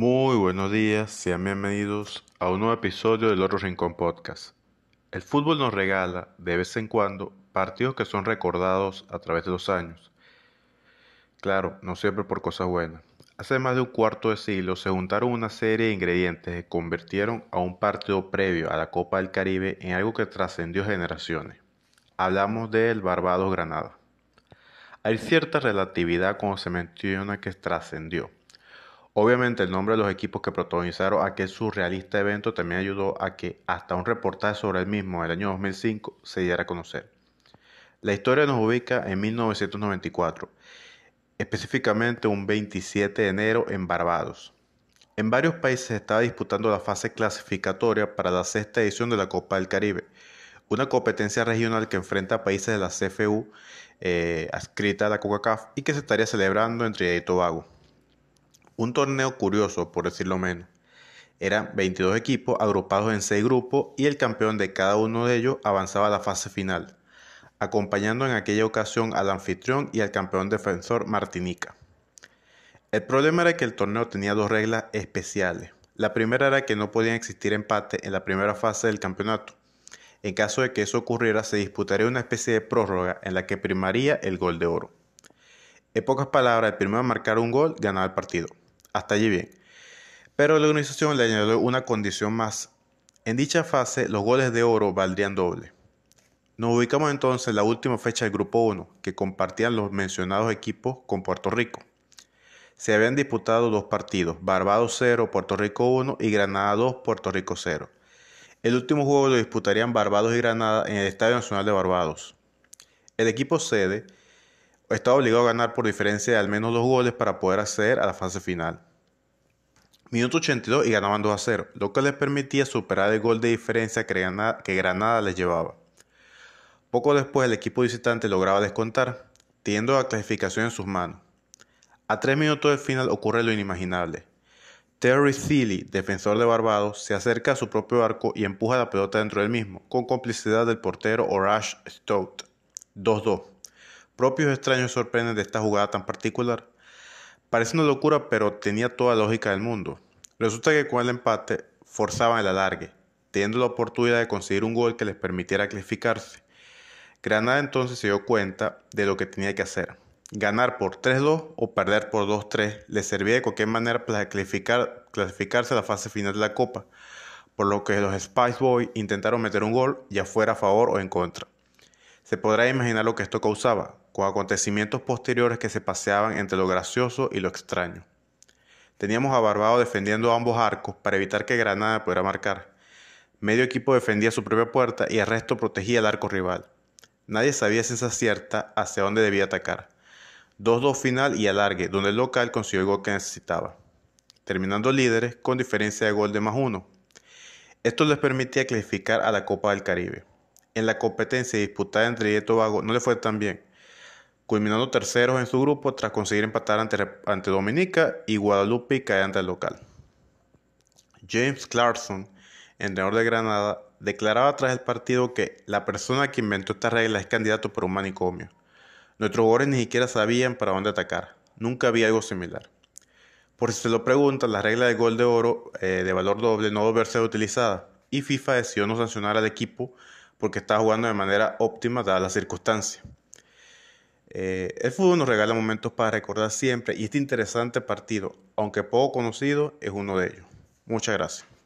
Muy buenos días, sean bienvenidos a un nuevo episodio del Otro Rincón Podcast. El fútbol nos regala, de vez en cuando, partidos que son recordados a través de los años. Claro, no siempre por cosas buenas. Hace más de un cuarto de siglo se juntaron una serie de ingredientes que convirtieron a un partido previo a la Copa del Caribe en algo que trascendió generaciones. Hablamos del Barbados Granada. Hay cierta relatividad cuando se menciona que trascendió Obviamente el nombre de los equipos que protagonizaron aquel surrealista evento también ayudó a que hasta un reportaje sobre el mismo del año 2005 se diera a conocer. La historia nos ubica en 1994, específicamente un 27 de enero en Barbados. En varios países se estaba disputando la fase clasificatoria para la sexta edición de la Copa del Caribe, una competencia regional que enfrenta a países de la CFU eh, adscrita a la CONCACAF y que se estaría celebrando en Trinidad y Tobago. Un torneo curioso, por decirlo menos. Eran 22 equipos agrupados en 6 grupos y el campeón de cada uno de ellos avanzaba a la fase final, acompañando en aquella ocasión al anfitrión y al campeón defensor Martinica. El problema era que el torneo tenía dos reglas especiales. La primera era que no podían existir empate en la primera fase del campeonato. En caso de que eso ocurriera, se disputaría una especie de prórroga en la que primaría el gol de oro. En pocas palabras, el primero a marcar un gol ganaba el partido. Hasta allí bien. Pero la organización le añadió una condición más. En dicha fase, los goles de oro valdrían doble. Nos ubicamos entonces en la última fecha del Grupo 1, que compartían los mencionados equipos con Puerto Rico. Se habían disputado dos partidos, Barbados 0, Puerto Rico 1 y Granada 2, Puerto Rico 0. El último juego lo disputarían Barbados y Granada en el Estadio Nacional de Barbados. El equipo sede estaba obligado a ganar por diferencia de al menos dos goles para poder acceder a la fase final. Minuto 82 y ganaban 2 a 0, lo que les permitía superar el gol de diferencia que Granada, les llevaba. Poco después el equipo visitante lograba descontar, teniendo la clasificación en sus manos. A tres minutos del final ocurre lo inimaginable. Terry Seeley, defensor de Barbados, se acerca a su propio arco y empuja la pelota dentro del mismo, con complicidad del portero O'Rash Stout. 2-2 propios extraños sorprenden de esta jugada tan particular. Parece una locura, pero tenía toda lógica del mundo. Resulta que con el empate forzaban el alargue, teniendo la oportunidad de conseguir un gol que les permitiera clasificarse. Granada entonces se dio cuenta de lo que tenía que hacer. Ganar por 3-2 o perder por 2-3 les servía de cualquier manera para clasificarse a la fase final de la Copa, por lo que los Spice Boys intentaron meter un gol, ya fuera a favor o en contra. Se podrá imaginar lo que esto causaba, con acontecimientos posteriores que se paseaban entre lo gracioso y lo extraño. Teníamos a Barbado defendiendo ambos arcos para evitar que Granada pudiera marcar. Medio equipo defendía su propia puerta y el resto protegía el arco rival. Nadie sabía si se cierta hacia dónde debía atacar. 2-2 final y alargue, donde el local consiguió el gol que necesitaba, terminando líderes con diferencia de gol de más uno. Esto les permitía clasificar a la Copa del Caribe. En la competencia disputada entre Diego y Tobago no le fue tan bien, culminando terceros en su grupo tras conseguir empatar ante, Dominica y Guadalupe y caer ante el local. James Clarkson, entrenador de Granada, declaraba tras el partido que la persona que inventó esta regla es candidato por un manicomio. Nuestros jugadores ni siquiera sabían para dónde atacar. Nunca había algo similar. Por si se lo preguntan, la regla del gol de oro eh, de valor doble no debe ser utilizada y FIFA decidió no sancionar al equipo porque estaba jugando de manera óptima dadas las circunstancias. Eh, el fútbol nos regala momentos para recordar siempre y este interesante partido, aunque poco conocido, es uno de ellos. Muchas gracias.